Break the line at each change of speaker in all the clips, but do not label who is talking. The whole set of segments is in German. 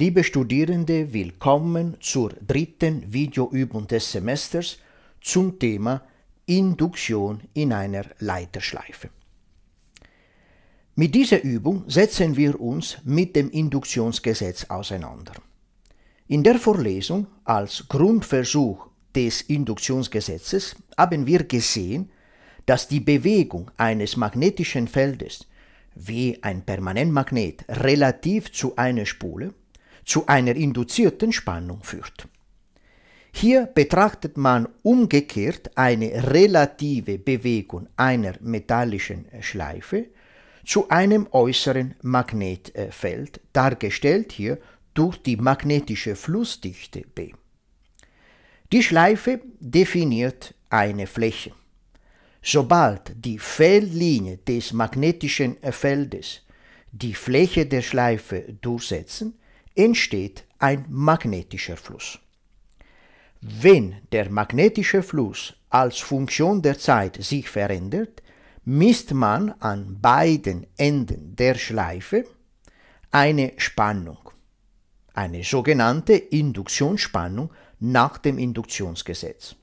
Liebe Studierende, willkommen zur dritten Videoübung des Semesters zum Thema Induktion in einer Leiterschleife. Mit dieser Übung setzen wir uns mit dem Induktionsgesetz auseinander. In der Vorlesung als Grundversuch des Induktionsgesetzes haben wir gesehen, dass die Bewegung eines magnetischen Feldes wie ein Permanentmagnet relativ zu einer Spule zu einer induzierten Spannung führt. Hier betrachtet man umgekehrt eine relative Bewegung einer metallischen Schleife zu einem äußeren Magnetfeld, dargestellt hier durch die magnetische Flussdichte B. Die Schleife definiert eine Fläche. Sobald die Feldlinie des magnetischen Feldes die Fläche der Schleife durchsetzen, entsteht ein magnetischer Fluss. Wenn der magnetische Fluss als Funktion der Zeit sich verändert, misst man an beiden Enden der Schleife eine Spannung, eine sogenannte Induktionsspannung nach dem Induktionsgesetz.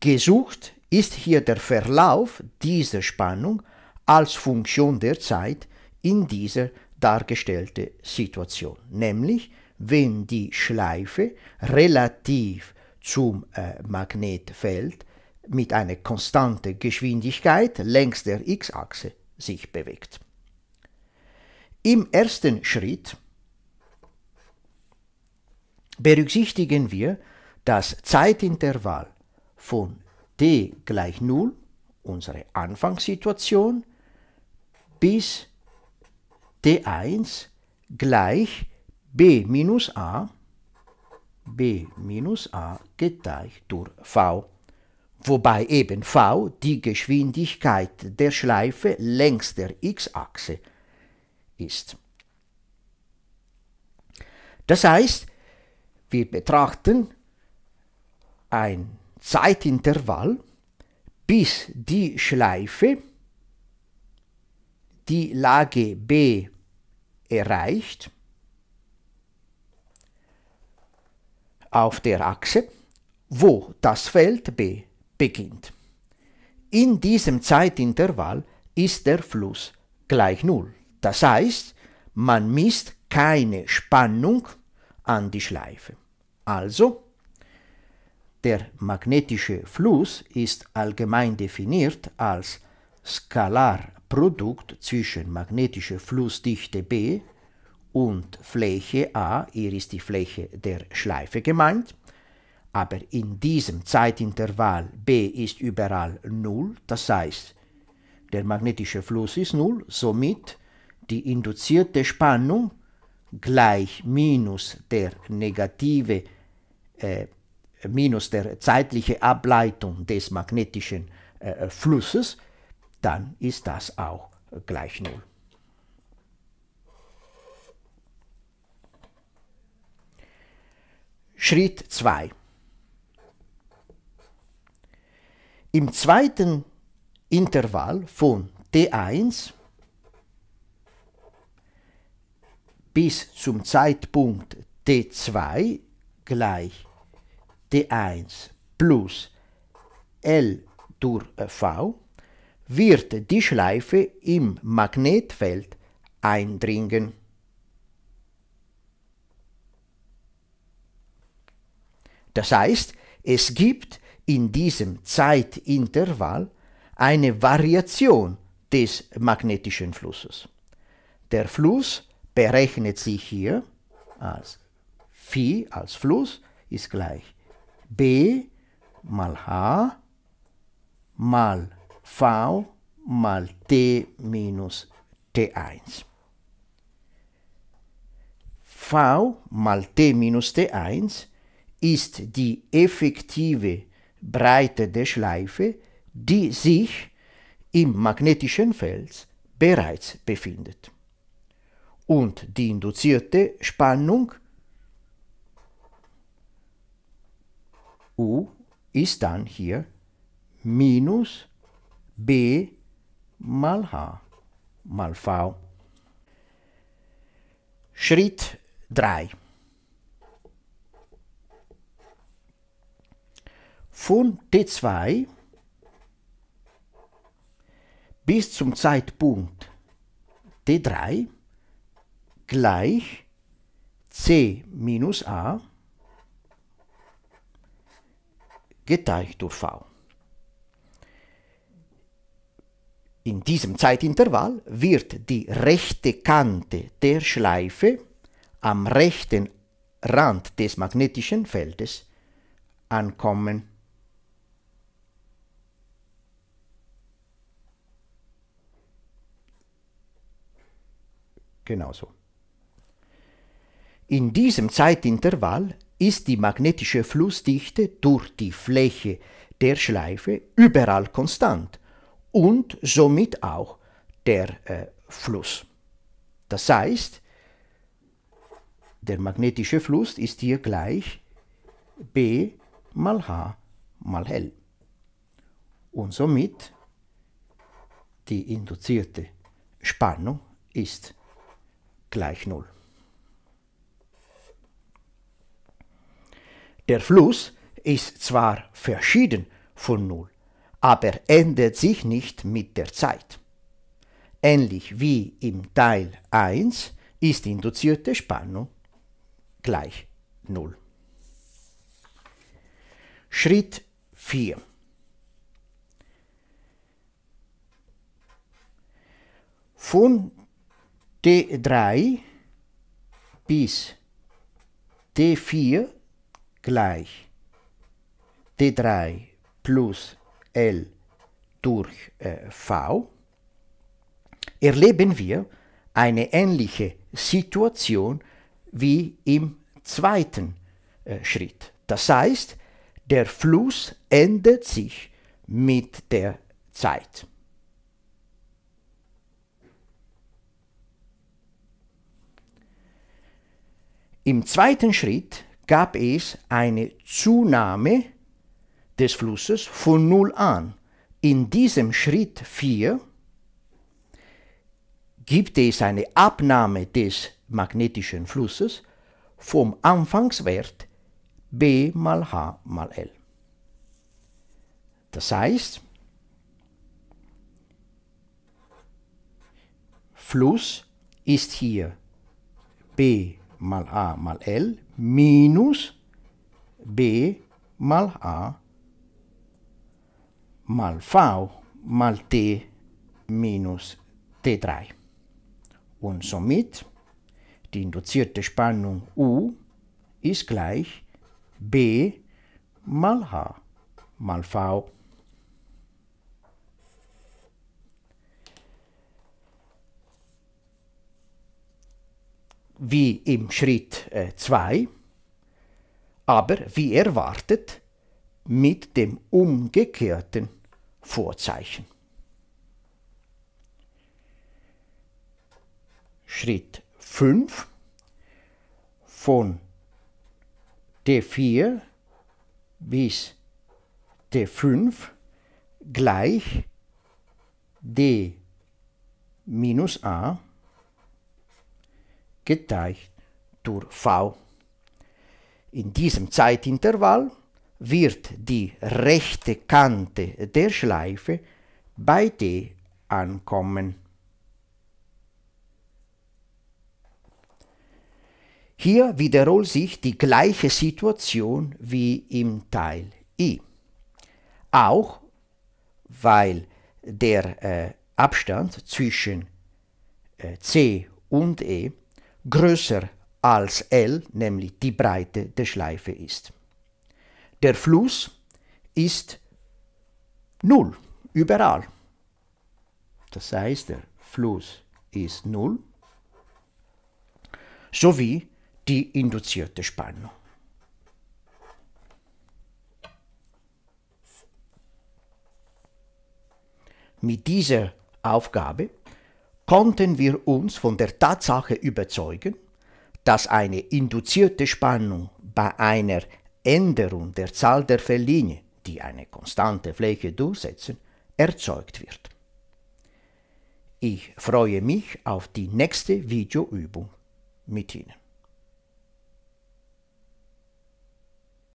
Gesucht ist hier der Verlauf dieser Spannung als Funktion der Zeit in dieser Schleife dargestellte Situation, nämlich wenn die Schleife relativ zum äh, Magnetfeld mit einer konstanten Geschwindigkeit längs der x-Achse sich bewegt. Im ersten Schritt berücksichtigen wir das Zeitintervall von t gleich 0, unsere Anfangssituation, bis d1 gleich b minus a, b minus a geteilt durch v, wobei eben v die Geschwindigkeit der Schleife längs der x-Achse ist. Das heißt, wir betrachten ein Zeitintervall, bis die Schleife die Lage B erreicht auf der Achse, wo das Feld B beginnt. In diesem Zeitintervall ist der Fluss gleich Null. Das heißt, man misst keine Spannung an die Schleife. Also, der magnetische Fluss ist allgemein definiert als skalar Produkt zwischen magnetischer Flussdichte B und Fläche A, hier ist die Fläche der Schleife gemeint, aber in diesem Zeitintervall B ist überall 0, das heißt, der magnetische Fluss ist 0, somit die induzierte Spannung gleich minus der negative, äh, minus der zeitliche Ableitung des magnetischen äh, Flusses dann ist das auch gleich null. Schritt 2. Im zweiten Intervall von T1 bis zum Zeitpunkt T2 gleich T1 plus L durch V wird die Schleife im Magnetfeld eindringen. Das heißt, es gibt in diesem Zeitintervall eine Variation des magnetischen Flusses. Der Fluss berechnet sich hier als Phi, als Fluss, ist gleich B mal H mal v mal t minus t1. v mal t minus t1 ist die effektive Breite der Schleife, die sich im magnetischen Feld bereits befindet. Und die induzierte Spannung U ist dann hier minus b mal h mal v. Schritt 3. Von T2 bis zum Zeitpunkt T3 gleich C minus A geteilt durch V. In diesem Zeitintervall wird die rechte Kante der Schleife am rechten Rand des magnetischen Feldes ankommen. Genauso. In diesem Zeitintervall ist die magnetische Flussdichte durch die Fläche der Schleife überall konstant und somit auch der äh, Fluss. Das heißt, der magnetische Fluss ist hier gleich B mal H mal L. Und somit die induzierte Spannung ist gleich null. Der Fluss ist zwar verschieden von null, aber ändert sich nicht mit der Zeit. Ähnlich wie im Teil 1 ist die induzierte Spannung gleich 0. Schritt 4. Von T3 bis T4 gleich T3 plus L durch äh, V, erleben wir eine ähnliche Situation wie im zweiten äh, Schritt. Das heißt, der Fluss ändert sich mit der Zeit. Im zweiten Schritt gab es eine Zunahme des Flusses von Null an. In diesem Schritt 4 gibt es eine Abnahme des magnetischen Flusses vom Anfangswert b mal h mal l. Das heißt, Fluss ist hier b mal a mal l minus b mal a mal v mal t minus t3. Und somit die induzierte Spannung U ist gleich B mal H mal V. Wie im Schritt 2, äh, aber wie erwartet, mit dem umgekehrten Vorzeichen. Schritt 5 von D4 bis D5 gleich D minus A geteilt durch V. In diesem Zeitintervall wird die rechte Kante der Schleife bei D ankommen. Hier wiederholt sich die gleiche Situation wie im Teil I. Auch weil der äh, Abstand zwischen äh, C und E größer als L, nämlich die Breite der Schleife ist. Der Fluss ist null, überall. Das heißt, der Fluss ist null, sowie die induzierte Spannung. Mit dieser Aufgabe konnten wir uns von der Tatsache überzeugen, dass eine induzierte Spannung bei einer Änderung der Zahl der Feldlinien, die eine konstante Fläche durchsetzen, erzeugt wird. Ich freue mich auf die nächste Videoübung mit Ihnen.